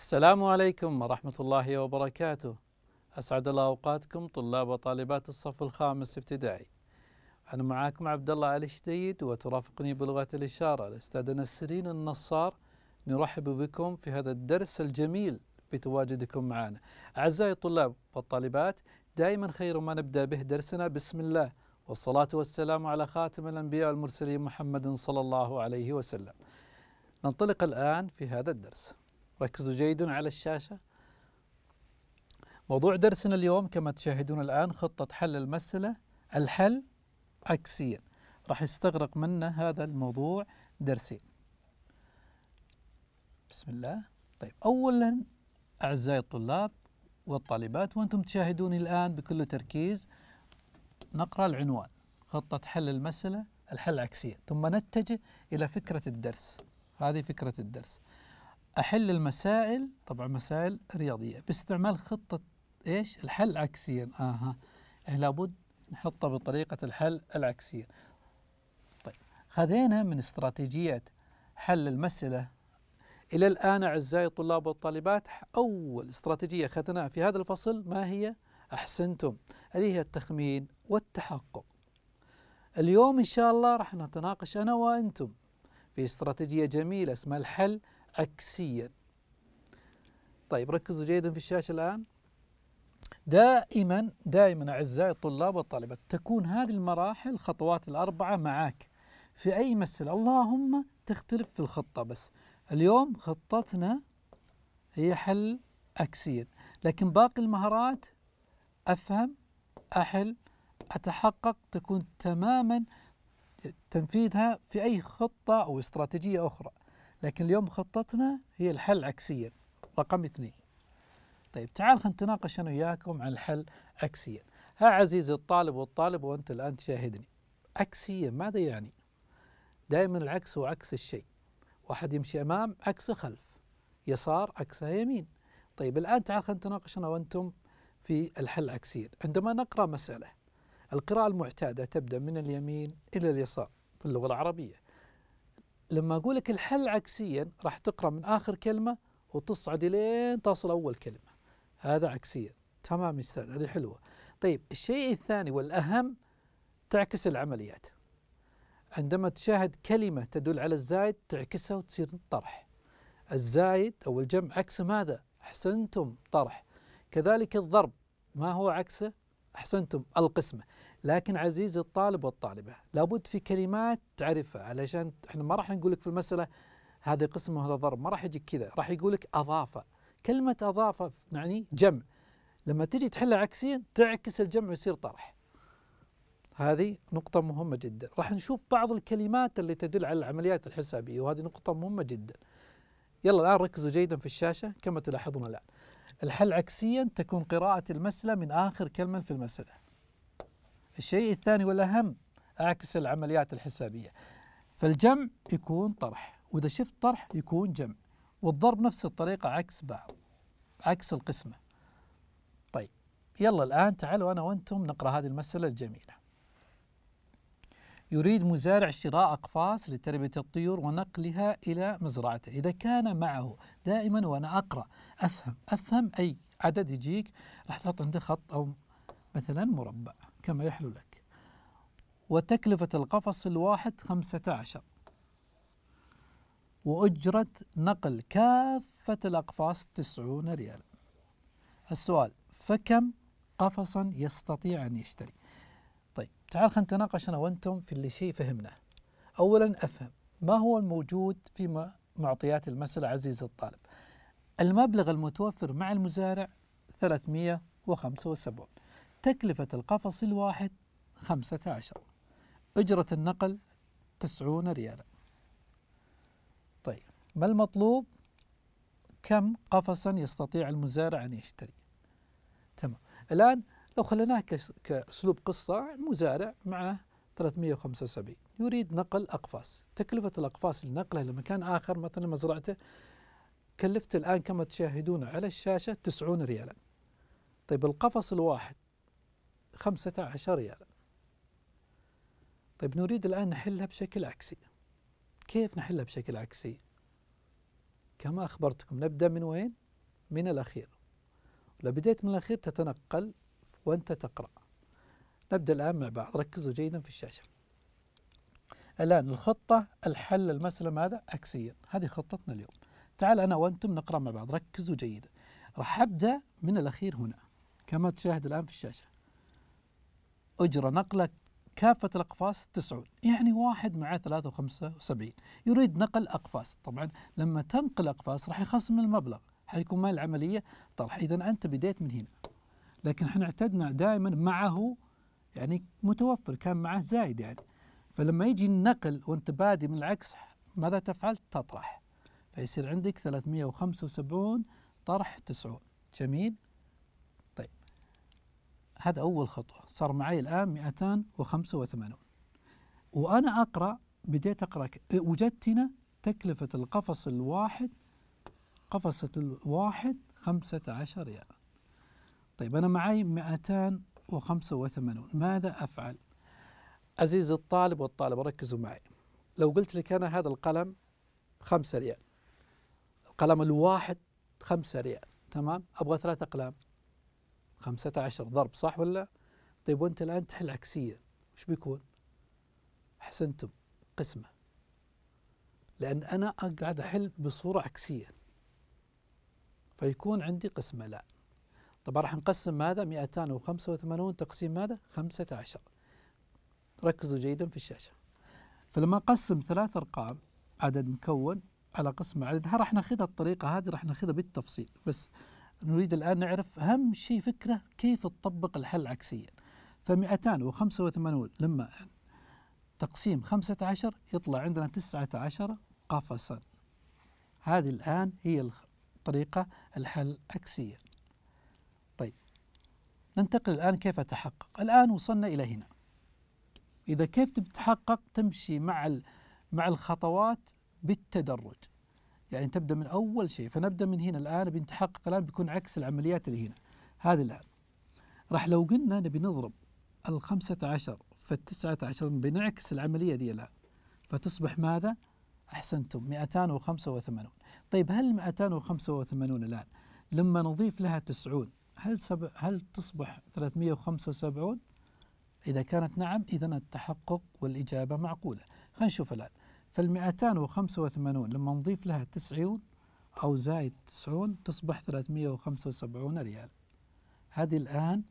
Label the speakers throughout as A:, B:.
A: السلام عليكم ورحمة الله وبركاته أسعد الله أوقاتكم طلاب وطالبات الصف الخامس ابتدائي أنا معاكم عبد الله علي الشديد وترافقني بلغة الإشارة الأستاذ نسرين النصار نرحب بكم في هذا الدرس الجميل بتواجدكم معنا أعزائي الطلاب والطالبات دائما خير ما نبدأ به درسنا بسم الله والصلاة والسلام على خاتم الأنبياء والمرسلين محمد صلى الله عليه وسلم ننطلق الآن في هذا الدرس ركزوا جيدا على الشاشة موضوع درسنا اليوم كما تشاهدون الآن خطة حل المسألة الحل عكسيا راح يستغرق منا هذا الموضوع درسين بسم الله طيب أولا أعزائي الطلاب والطالبات وأنتم تشاهدوني الآن بكل تركيز نقرأ العنوان خطة حل المسألة الحل عكسيا ثم نتجه إلى فكرة الدرس هذه فكرة الدرس احل المسائل طبعا مسائل رياضيه باستعمال خطه ايش الحل عكسيا اها يعني لابد نحطها بطريقه الحل العكسيه طيب خذينا من استراتيجيه حل المساله الى الان اعزائي الطلاب والطالبات اول استراتيجيه اخذناها في هذا الفصل ما هي احسنتم اللي هي التخمين والتحقق اليوم ان شاء الله راح نتناقش انا وانتم في استراتيجيه جميله اسمها الحل عكسيا طيب ركزوا جيدا في الشاشة الآن دائما دائما أعزائي الطلاب والطالبات تكون هذه المراحل الخطوات الأربعة معك في أي مسألة اللهم تختلف في الخطة بس اليوم خطتنا هي حل عكسيا لكن باقي المهارات أفهم أحل أتحقق تكون تماما تنفيذها في أي خطة أو استراتيجية أخرى لكن اليوم خطتنا هي الحل عكسيا رقم اثنين طيب تعال خلينا نتناقش انا وياكم عن الحل عكسيا ها عزيزي الطالب والطالب وانت الان تشاهدني عكسيا ماذا يعني دائما العكس هو عكس الشيء واحد يمشي امام عكسه خلف يسار عكسه يمين طيب الان تعال خلينا نتناقش انا وانتم في الحل عكسيا عندما نقرا مساله القراءه المعتاده تبدا من اليمين الى اليسار في اللغه العربيه لما أقول لك الحل عكسيا راح تقرأ من آخر كلمة وتصعد لين تصل أول كلمة هذا عكسيا تمام أستاذ هذه حلوة طيب الشيء الثاني والأهم تعكس العمليات عندما تشاهد كلمة تدل على الزايد تعكسها وتصير طرح الزايد أو الجمع عكس ماذا؟ أحسنتم طرح كذلك الضرب ما هو عكسه؟ أحسنتم القسمة لكن عزيزي الطالب والطالبة لابد في كلمات تعرفها علشان احنا ما راح نقول لك في المسألة هذا قسم وهذا ضرب ما راح يجيك كذا راح يقول لك أضافة كلمة أضافة يعني جمع لما تجي تحلها عكسيا تعكس الجمع ويصير طرح هذه نقطة مهمة جدا راح نشوف بعض الكلمات اللي تدل على العمليات الحسابية وهذه نقطة مهمة جدا يلا الآن ركزوا جيدا في الشاشة كما تلاحظون الآن الحل عكسيا تكون قراءة المسألة من آخر كلمة في المسألة الشيء الثاني والأهم أعكس العمليات الحسابية فالجمع يكون طرح وإذا شفت طرح يكون جمع والضرب نفس الطريقة عكس بعض عكس القسمة طيب يلا الآن تعالوا أنا وأنتم نقرأ هذه المسألة الجميلة يريد مزارع شراء أقفاص لتربية الطيور ونقلها إلى مزرعته إذا كان معه دائما وأنا أقرأ أفهم أفهم أي عدد يجيك راح تحط عنده خط أو مثلا مربع كما يحلو لك وتكلفة القفص الواحد خمسة عشر وأجرة نقل كافة الأقفاص تسعون ريال السؤال فكم قفصا يستطيع أن يشتري طيب تعال خلينا نتناقش أنا وأنتم في اللي شيء فهمناه أولا أفهم ما هو الموجود في معطيات المسألة عزيزي الطالب المبلغ المتوفر مع المزارع 375 تكلفة القفص الواحد خمسة عشر أجرة النقل تسعون ريالا طيب ما المطلوب كم قفصا يستطيع المزارع أن يشتري تمام الآن لو خليناه كأسلوب قصة مزارع معه 375 يريد نقل أقفاص تكلفة الأقفاص لنقله لمكان آخر مثلا مزرعته كلفت الآن كما تشاهدون على الشاشة 90 ريالا طيب القفص الواحد 15 ريالا طيب نريد الآن نحلها بشكل عكسي كيف نحلها بشكل عكسي كما أخبرتكم نبدأ من وين من الأخير لو بديت من الأخير تتنقل وأنت تقرأ نبدأ الآن مع بعض ركزوا جيدا في الشاشة الآن الخطة الحل المسألة ماذا عكسيا هذه خطتنا اليوم تعال أنا وأنتم نقرأ مع بعض ركزوا جيدا راح أبدأ من الأخير هنا كما تشاهد الآن في الشاشة أجرة نقله كافة الأقفاص تسعون يعني واحد مع ثلاثة وخمسة وسبعين يريد نقل أقفاص طبعا لما تنقل أقفاص راح يخصم المبلغ حيكون مال العملية طرح إذا أنت بديت من هنا لكن احنا اعتدنا دائما معه يعني متوفر كان معه زايد يعني فلما يجي النقل وانت بادي من العكس ماذا تفعل؟ تطرح فيصير عندك 375 طرح 90 جميل هذا أول خطوة صار معي الآن 285 وأنا أقرأ بديت أقرأ وجدت هنا تكلفة القفص الواحد قفصة الواحد 15 ريال طيب أنا معي 285 ماذا أفعل؟ عزيزي الطالب والطالبة ركزوا معي لو قلت لك أنا هذا القلم 5 ريال القلم الواحد 5 ريال تمام؟ أبغى ثلاث أقلام 15 ضرب صح ولا طيب وانت الان تحل عكسيه وش بيكون احسنتم قسمه لان انا قاعد احل بصوره عكسيه فيكون عندي قسمه لا طبعا راح نقسم ماذا 285 تقسيم ماذا 15 ركزوا جيدا في الشاشه فلما اقسم ثلاث ارقام عدد مكون على قسمه عددها راح ناخذها الطريقه هذه راح ناخذها بالتفصيل بس نريد الآن نعرف أهم شيء فكرة كيف تطبق الحل عكسيا ف285 لما تقسيم 15 يطلع عندنا 19 قفصا هذه الآن هي طريقة الحل عكسيا طيب ننتقل الآن كيف أتحقق الآن وصلنا إلى هنا إذا كيف تتحقق تمشي مع مع الخطوات بالتدرج يعني تبدا من اول شيء فنبدا من هنا الان بنتحقق الان بيكون عكس العمليات اللي هنا هذه الان راح لو قلنا نبي نضرب 15 في ال 19 بنعكس العملية دي الآن فتصبح ماذا؟ أحسنتم 285 طيب هل 285 الآن لما نضيف لها 90 هل سب... هل تصبح 375 إذا كانت نعم إذا التحقق والإجابة معقولة خلينا نشوف الآن فال285 لما نضيف لها 90 أو زائد 90 تصبح 375 ريال هذه الآن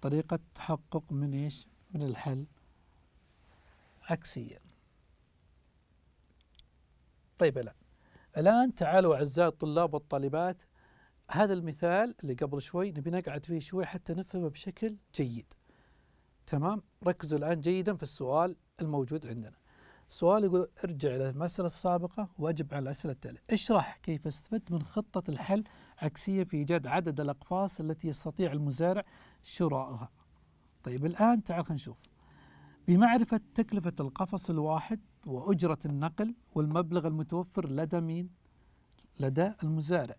A: طريقة تحقق من إيش من الحل عكسيا طيب الآن الآن تعالوا أعزائي الطلاب والطالبات هذا المثال اللي قبل شوي نبي نقعد فيه شوي حتى نفهمه بشكل جيد تمام ركزوا الآن جيدا في السؤال الموجود عندنا سؤال يقول ارجع إلى المسألة السابقة وأجب على الأسئلة التالية اشرح كيف استفدت من خطة الحل عكسية في إيجاد عدد الأقفاص التي يستطيع المزارع شرائها طيب الآن تعال خلينا نشوف بمعرفة تكلفة القفص الواحد وأجرة النقل والمبلغ المتوفر لدى مين؟ لدى المزارع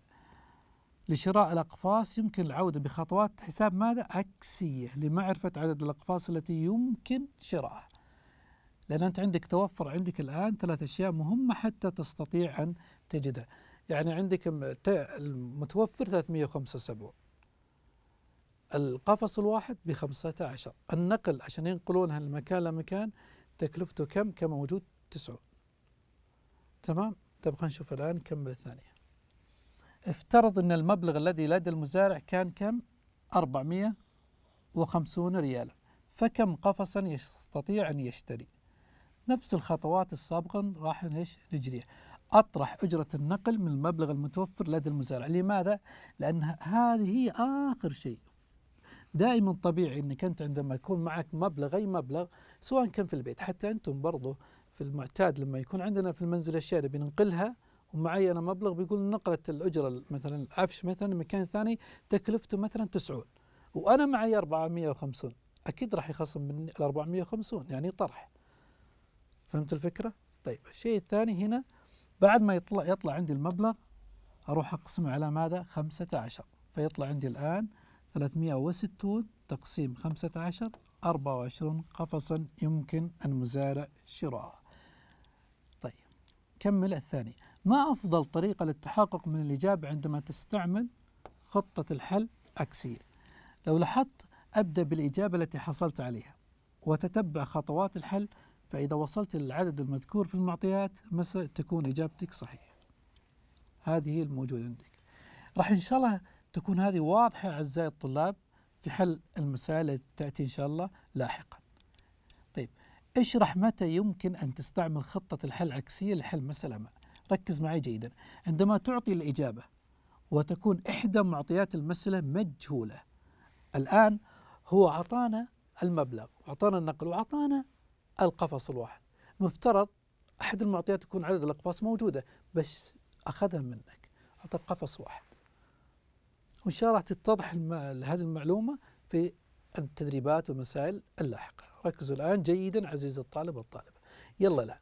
A: لشراء الأقفاص يمكن العودة بخطوات حساب ماذا؟ عكسية لمعرفة عدد الأقفاص التي يمكن شرائها لأن أنت عندك توفر عندك الآن ثلاث أشياء مهمة حتى تستطيع أن تجدها يعني عندك المتوفر 375 القفص الواحد ب 15 النقل عشان ينقلونها من مكان لمكان تكلفته كم كم موجود 9 تمام تبقى طيب نشوف الآن كم الثانية افترض أن المبلغ الذي لدى المزارع كان كم 450 ريالا فكم قفصا يستطيع أن يشتري نفس الخطوات السابقة راح ايش نجريها أطرح أجرة النقل من المبلغ المتوفر لدى المزارع لماذا؟ لأن هذه هي آخر شيء دائما طبيعي أنك أنت عندما يكون معك مبلغ أي مبلغ سواء كان في البيت حتى أنتم برضو في المعتاد لما يكون عندنا في المنزل أشياء بننقلها ومعي أنا مبلغ بيقول نقلة الأجرة مثلا العفش مثلا مكان ثاني تكلفته مثلا 90 وأنا معي 450 أكيد راح يخصم مني ال 450 يعني طرح فهمت الفكرة؟ طيب الشيء الثاني هنا بعد ما يطلع يطلع عندي المبلغ أروح أقسمه على ماذا؟ 15 فيطلع عندي الآن 360 تقسيم 15 24 قفصا يمكن المزارع شراءه طيب كمل الثاني ما أفضل طريقة للتحقق من الإجابة عندما تستعمل خطة الحل عكسية لو لاحظت أبدأ بالإجابة التي حصلت عليها وتتبع خطوات الحل فإذا وصلت للعدد المذكور في المعطيات تكون إجابتك صحيحة هذه هي الموجودة عندك راح إن شاء الله تكون هذه واضحة أعزائي الطلاب في حل المسائل التي تأتي إن شاء الله لاحقا طيب اشرح متى يمكن أن تستعمل خطة الحل عكسية لحل مسألة ما ركز معي جيدا عندما تعطي الإجابة وتكون إحدى معطيات المسألة مجهولة الآن هو أعطانا المبلغ وأعطانا النقل وأعطانا القفص الواحد مفترض احد المعطيات تكون عدد الاقفاص موجوده بس اخذها منك اعطاك قفص واحد وان شاء الله راح تتضح هذه المعلومه في التدريبات والمسائل اللاحقه ركزوا الان جيدا عزيزي الطالب والطالبه يلا الان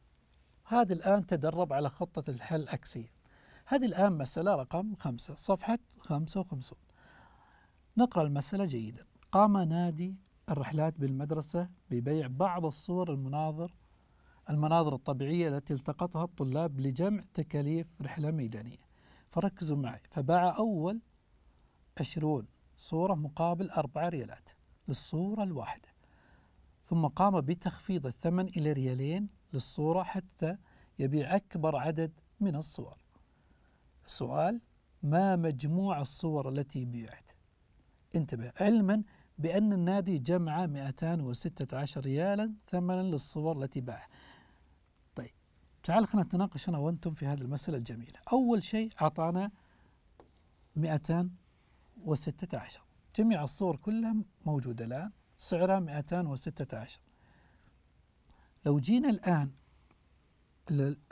A: هذا الان تدرب على خطه الحل العكسيه هذه الان مساله رقم خمسة صفحه 55 نقرا المساله جيدا قام نادي الرحلات بالمدرسة ببيع بعض الصور المناظر المناظر الطبيعية التي التقطها الطلاب لجمع تكاليف رحلة ميدانية فركزوا معي فباع أول عشرون صورة مقابل أربعة ريالات للصورة الواحدة ثم قام بتخفيض الثمن إلى ريالين للصورة حتى يبيع أكبر عدد من الصور السؤال ما مجموع الصور التي بيعت انتبه علما بأن النادي جمع 216 ريالا ثمنا للصور التي باعها طيب تعال خلينا نتناقش أنا وأنتم في هذه المسألة الجميلة أول شيء أعطانا 216 جميع الصور كلها موجودة الآن سعرها 216 لو جينا الآن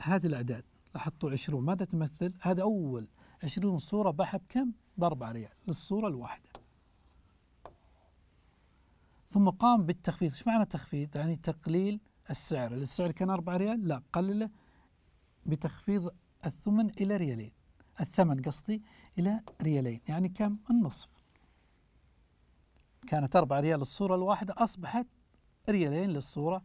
A: هذه الأعداد لاحظتوا 20 ماذا تمثل؟ هذا أول 20 صورة باعها بكم؟ 4 ريال للصورة الواحدة ثم قام بالتخفيض ايش معنى تخفيض يعني تقليل السعر السعر كان 4 ريال لا قلله بتخفيض الثمن الى ريالين الثمن قصدي الى ريالين يعني كم النصف كانت 4 ريال للصورة الواحدة أصبحت ريالين للصورة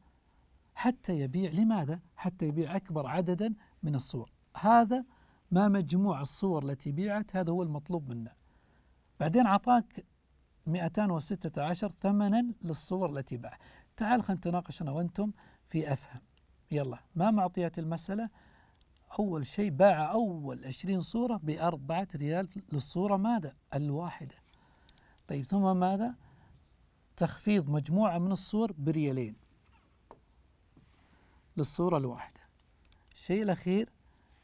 A: حتى يبيع لماذا؟ حتى يبيع أكبر عددا من الصور هذا ما مجموع الصور التي بيعت هذا هو المطلوب منا بعدين أعطاك 216 ثمنا للصور التي باع تعال خلينا نتناقش أنا وأنتم في أفهم يلا ما معطيات المسألة أول شيء باع أول 20 صورة ب 4 ريال للصورة ماذا الواحدة طيب ثم ماذا تخفيض مجموعة من الصور بريالين للصورة الواحدة الشيء الأخير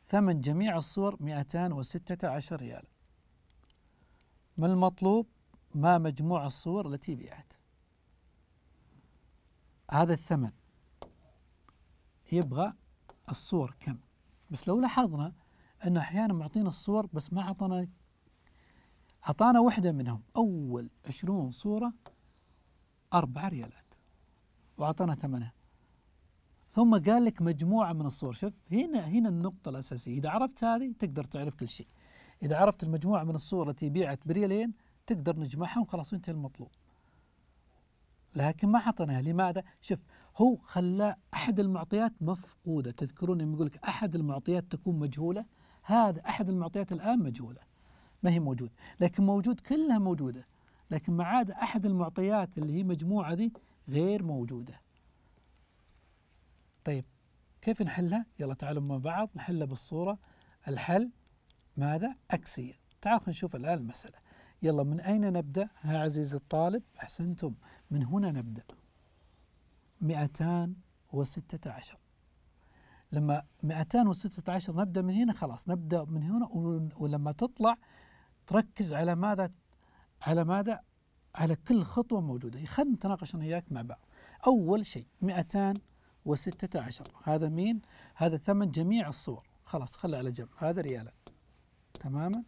A: ثمن جميع الصور 216 ريال ما المطلوب ما مجموع الصور التي بيعت هذا الثمن يبغى الصور كم بس لو لاحظنا أنه أحيانا معطينا الصور بس ما أعطانا أعطانا وحدة منهم أول عشرون صورة أربعة ريالات وأعطانا ثمنها ثم قال لك مجموعة من الصور شوف هنا هنا النقطة الأساسية إذا عرفت هذه تقدر تعرف كل شيء إذا عرفت المجموعة من الصور التي بيعت بريالين تقدر نجمعها وخلاص ينتهي المطلوب لكن ما حطناها لماذا؟ شوف هو خلى احد المعطيات مفقوده تذكرون لما يقول لك احد المعطيات تكون مجهوله هذا احد المعطيات الان مجهوله ما هي موجود لكن موجود كلها موجوده لكن ما عاد احد المعطيات اللي هي مجموعه ذي غير موجوده طيب كيف نحلها؟ يلا تعالوا مع بعض نحلها بالصوره الحل ماذا؟ عكسيه تعالوا نشوف الان المساله يلا من أين نبدأ ها عزيزي الطالب أحسنتم من هنا نبدأ 216 لما 216 نبدأ من هنا خلاص نبدأ من هنا ولما تطلع تركز على ماذا على ماذا على كل خطوة موجودة خلينا نتناقش أنا وياك مع بعض أول شيء 216 هذا مين؟ هذا ثمن جميع الصور خلاص خلي على جنب هذا ريالا تماما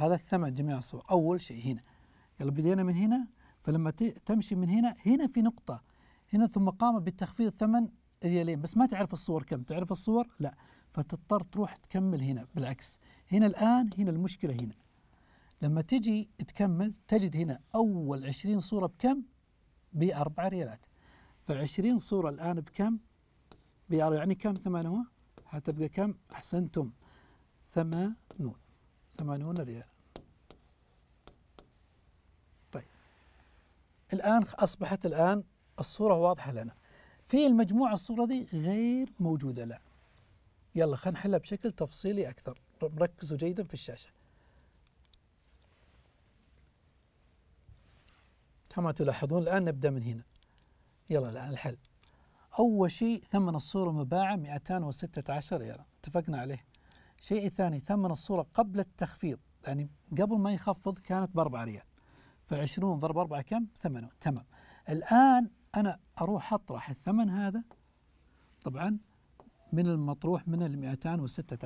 A: هذا الثمن جميع الصور أول شيء هنا يلا بدينا من هنا فلما تمشي من هنا هنا في نقطة هنا ثم قام بتخفيض ثمن ريالين بس ما تعرف الصور كم تعرف الصور لا فتضطر تروح تكمل هنا بالعكس هنا الآن هنا المشكلة هنا لما تجي تكمل تجد هنا أول 20 صورة بكم بأربعة ريالات 20 صورة الآن بكم بأربعة يعني كم ثمنها هتبقى كم أحسنتم ثمانون 80 ريال طيب الآن أصبحت الآن الصورة واضحة لنا في المجموعة الصورة دي غير موجودة لا يلا خلينا نحلها بشكل تفصيلي أكثر ركزوا جيدا في الشاشة كما تلاحظون الآن نبدأ من هنا يلا الآن الحل أول شيء ثمن الصورة مباعة 216 ريال اتفقنا عليه شيء ثاني ثمن الصورة قبل التخفيض يعني قبل ما يخفض كانت بأربعة ريال ف20 ضرب 4 كم؟ ثمنه تمام الآن أنا أروح أطرح الثمن هذا طبعا من المطروح من وستة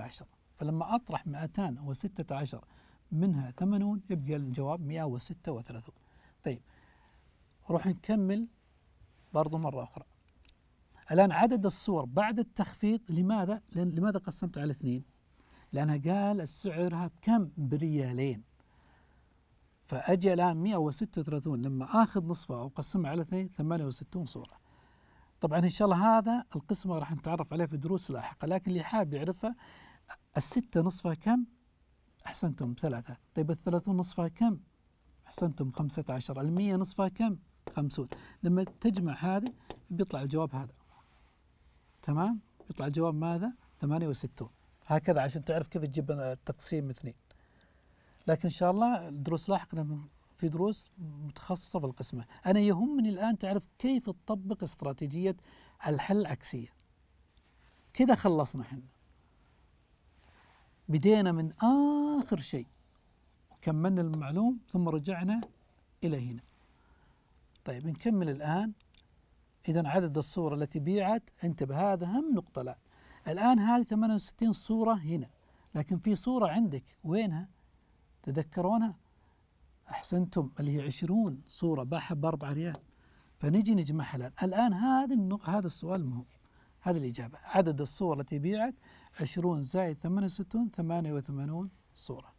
A: 216 فلما أطرح 216 منها 80 يبقى الجواب وثلاثون طيب روح نكمل برضو مرة أخرى الآن عدد الصور بعد التخفيض لماذا؟ لأن لماذا قسمت على اثنين؟ لأنها قال سعرها بكم بريالين فأجي الآن 136 لما آخذ نصفها وأقسمها على اثنين 68 صورة طبعا إن شاء الله هذا القسمة راح نتعرف عليه في دروس لاحقة لكن اللي حاب يعرفها الستة نصفها كم أحسنتم ثلاثة طيب الثلاثون نصفها كم أحسنتم خمسة عشر المية نصفها كم خمسون لما تجمع هذه بيطلع الجواب هذا تمام بيطلع الجواب ماذا ثمانية وستون هكذا عشان تعرف كيف تجيب تقسيم اثنين لكن ان شاء الله الدروس لاحقنا في دروس متخصصه في القسمه انا يهمني الان تعرف كيف تطبق استراتيجيه الحل العكسيه كذا خلصنا احنا بدينا من اخر شيء كملنا المعلوم ثم رجعنا الى هنا طيب نكمل الان اذا عدد الصور التي بيعت انتبه هذا اهم نقطه الان الآن هذه 68 صورة هنا لكن في صورة عندك وينها تذكرونها أحسنتم اللي هي 20 صورة باعها 4 ريال فنجي نجمعها الآن الآن هذا هذا السؤال مهم هذه الإجابة عدد الصور التي بيعت 20 زائد 68 88 صورة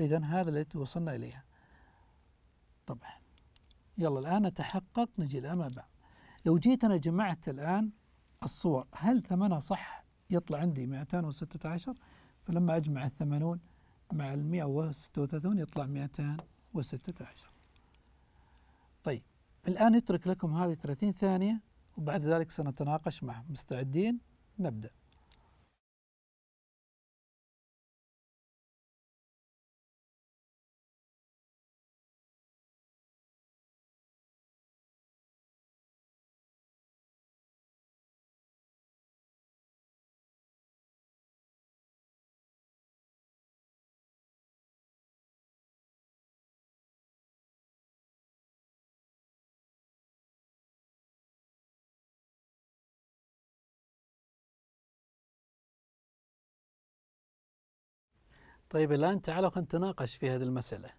A: إذا هذا التي وصلنا إليها طبعا يلا الآن نتحقق نجي الآن مع بعض لو جيت أنا جمعت الآن الصور هل ثمنها صح يطلع عندي 216 فلما أجمع الثمنون مع ال 136 يطلع 216 طيب الآن يترك لكم هذه 30 ثانية وبعد ذلك سنتناقش معه مستعدين نبدأ طيب الآن تعالوا خلينا نتناقش في هذه المسألة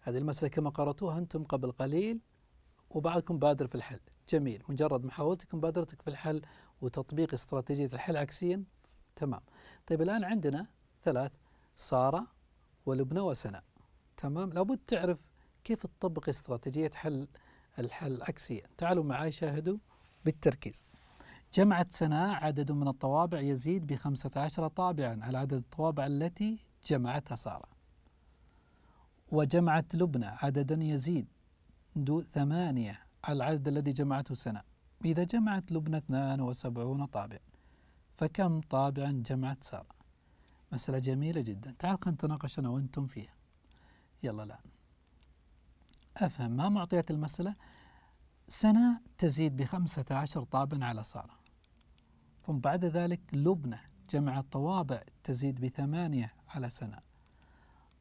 A: هذه المسألة كما قرأتوها أنتم قبل قليل وبعضكم بادر في الحل جميل مجرد محاولتك بادرتك في الحل وتطبيق استراتيجية الحل عكسيا تمام طيب الآن عندنا ثلاث سارة ولبنى وسناء تمام لابد تعرف كيف تطبق استراتيجية حل الحل عكسيا تعالوا معي شاهدوا بالتركيز جمعت سناء عدد من الطوابع يزيد بخمسة عشر طابعا على عدد الطوابع التي جمعتها سارة وجمعت لبنى عددا يزيد ذو ثمانية على العدد الذي جمعته سنة إذا جمعت لبنى 72 طابع فكم طابعا جمعت سارة مسألة جميلة جدا تعال خلينا نتناقش أنا وأنتم فيها يلا الآن أفهم ما معطيات المسألة سنة تزيد بخمسة عشر طابعا على سارة ثم بعد ذلك لبنى جمع الطوابع تزيد بثمانية على سنة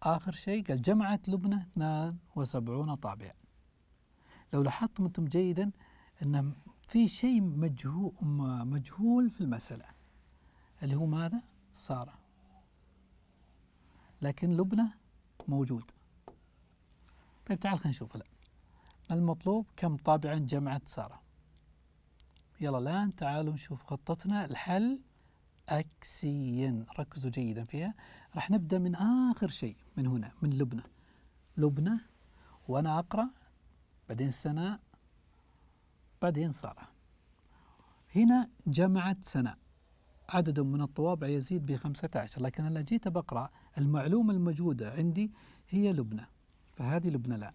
A: آخر شيء قال جمعت لبنى 72 طابع لو لاحظتم أنتم جيدا أن في شيء مجهول, مجهول في المسألة اللي هو ماذا؟ سارة لكن لبنى موجود طيب تعال خلينا نشوف الآن المطلوب كم طابعا جمعت سارة يلا الآن تعالوا نشوف خطتنا الحل أكسيا ركزوا جيدا فيها راح نبدأ من آخر شيء من هنا من لبنى لبنى وأنا أقرأ بعدين سناء بعدين سارة هنا جمعت سناء عدد من الطوابع يزيد ب 15 لكن أنا جيت بقرأ المعلومة الموجودة عندي هي لبنى فهذه لبنى الآن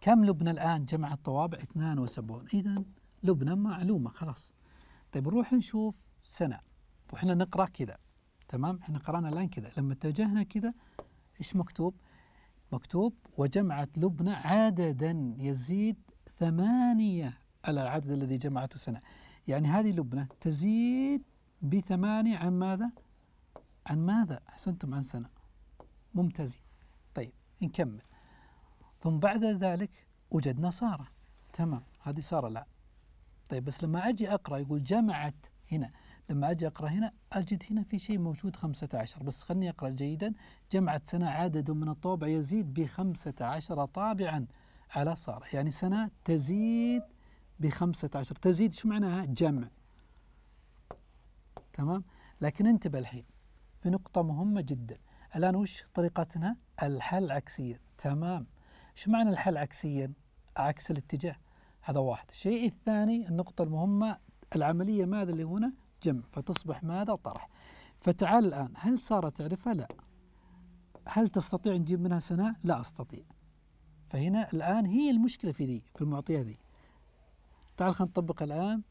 A: كم لبنى الآن جمعت طوابع 72 إذا لبنى معلومة خلاص طيب نروح نشوف سنة واحنا نقرا كذا تمام احنا قرانا الان كذا لما اتجهنا كذا ايش مكتوب؟ مكتوب وجمعت لبنى عددا يزيد ثمانية على العدد الذي جمعته سنة يعني هذه لبنى تزيد بثمانية عن ماذا؟ عن ماذا؟ أحسنتم عن سنة ممتازين طيب نكمل ثم بعد ذلك وجدنا سارة تمام هذه سارة لا طيب بس لما أجي أقرأ يقول جمعت هنا لما أجي أقرأ هنا أجد هنا في شيء موجود 15 بس خلني أقرأ جيدا جمعت سنة عدد من الطوابع يزيد ب 15 طابعا على صار يعني سنة تزيد ب 15 تزيد شو معناها جمع تمام لكن انتبه الحين في نقطة مهمة جدا الآن وش طريقتنا الحل عكسيا تمام شو معنى الحل عكسيا عكس الاتجاه هذا واحد الشيء الثاني النقطة المهمة العملية ماذا اللي هنا جمع فتصبح ماذا طرح فتعال الآن هل صارت تعرفها لا هل تستطيع نجيب منها سنة لا أستطيع فهنا الآن هي المشكلة في ذي في المعطية ذي تعال خلينا نطبق الآن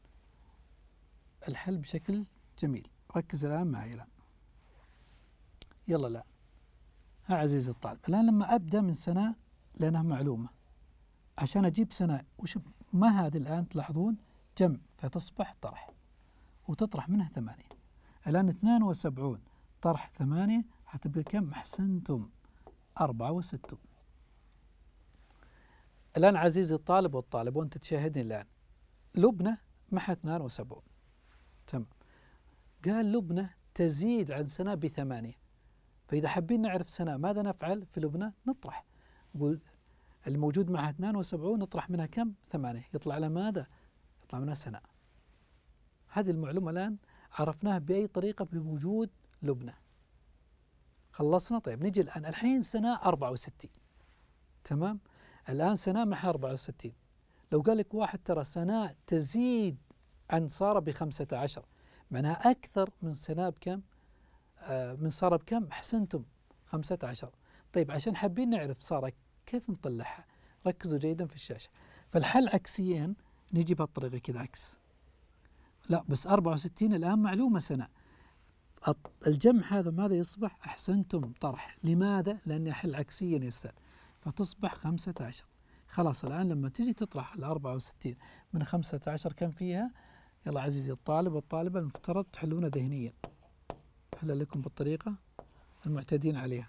A: الحل بشكل جميل ركز الآن معي الآن يلا الآن ها عزيزي الطالب الآن لما أبدأ من سنة لأنها معلومة عشان أجيب سنة وش ما هذه الآن تلاحظون جمع فتصبح طرح وتطرح منها ثمانية الآن 72 طرح ثمانية حتبقى كم أحسنتم وستون الآن عزيزي الطالب والطالب وأنت تشاهدني الآن لبنى معها 72 تمام قال لبنى تزيد عن سنة بثمانية فإذا حابين نعرف سنة ماذا نفعل في لبنى نطرح الموجود معها 72 نطرح منها كم؟ ثمانية يطلع على ماذا؟ يطلع منها سنة هذه المعلومة الآن عرفناها بأي طريقة بوجود لبنى خلصنا طيب نجي الآن الحين سنة 64 تمام الآن سنة مع 64 لو قال لك واحد ترى سنة تزيد عن صار ب 15 معناها أكثر من سنة بكم آه من صار بكم أحسنتم 15 طيب عشان حابين نعرف صار كيف نطلعها ركزوا جيدا في الشاشة فالحل عكسيين نجي بهالطريقه كذا عكس لا بس 64 الآن معلومة سنة الجمع هذا ماذا يصبح أحسنتم طرح لماذا؟ لأن يحل عكسيا يا أستاذ فتصبح 15 خلاص الآن لما تجي تطرح ال 64 من 15 كم فيها؟ يلا عزيزي الطالب والطالبة المفترض تحلونه ذهنيا حل لكم بالطريقة المعتدين عليها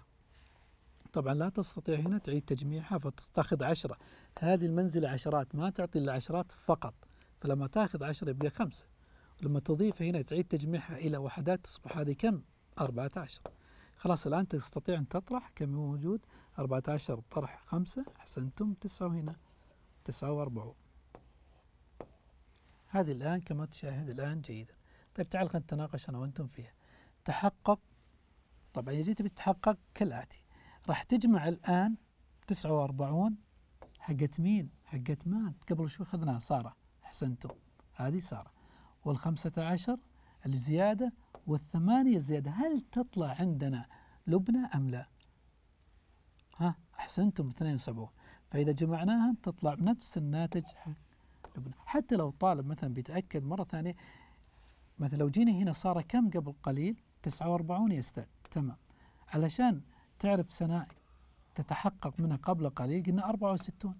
A: طبعا لا تستطيع هنا تعيد تجميعها فتاخذ عشرة هذه المنزلة عشرات ما تعطي إلا عشرات فقط فلما تاخذ عشرة يبقى خمسة لما تضيف هنا تعيد تجميعها إلى وحدات تصبح هذه كم؟ 14 خلاص الآن تستطيع أن تطرح كم موجود 14 طرح 5 أحسنتم 9 هنا 49 هذه الآن كما تشاهد الآن جيدا طيب تعال خلينا نتناقش أنا وأنتم فيها تحقق طبعا إذا جيت بتحقق كالآتي راح تجمع الآن 49 حقت مين؟ حقت مات قبل شوي أخذناها سارة أحسنتم هذه سارة وال15 الزيادة والثمانية الزيادة هل تطلع عندنا لبنى أم لا ها أحسنتم 72 فإذا جمعناها تطلع نفس الناتج لبنى حتى لو طالب مثلا بيتأكد مرة ثانية مثلا لو جينا هنا صار كم قبل قليل 49 يا استاذ تمام علشان تعرف سنة تتحقق منها قبل قليل قلنا 64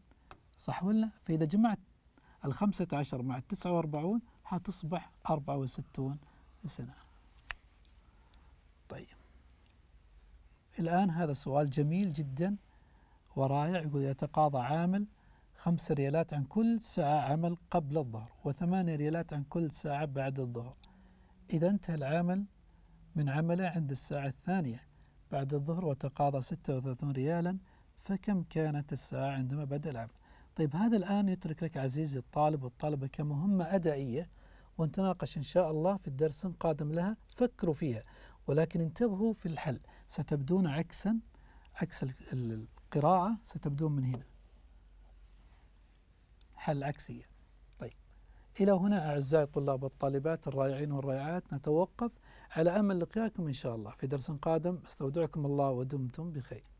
A: صح ولا فإذا جمعت ال15 مع التسعة 49 حتصبح 64 سنة طيب الآن هذا سؤال جميل جدا ورائع يقول يتقاضى عامل خمسة ريالات عن كل ساعة عمل قبل الظهر وثمانية ريالات عن كل ساعة بعد الظهر إذا انتهى العامل من عمله عند الساعة الثانية بعد الظهر وتقاضى ستة وثلاثون ريالا فكم كانت الساعة عندما بدأ العمل طيب هذا الآن يترك لك عزيزي الطالب والطالبة كمهمة أدائية ونتناقش إن شاء الله في الدرس القادم لها فكروا فيها ولكن انتبهوا في الحل ستبدون عكسا عكس القراءة ستبدون من هنا حل عكسية طيب إلى هنا أعزائي الطلاب والطالبات الرائعين والرائعات نتوقف على أمل لقياكم إن شاء الله في درس قادم استودعكم الله ودمتم بخير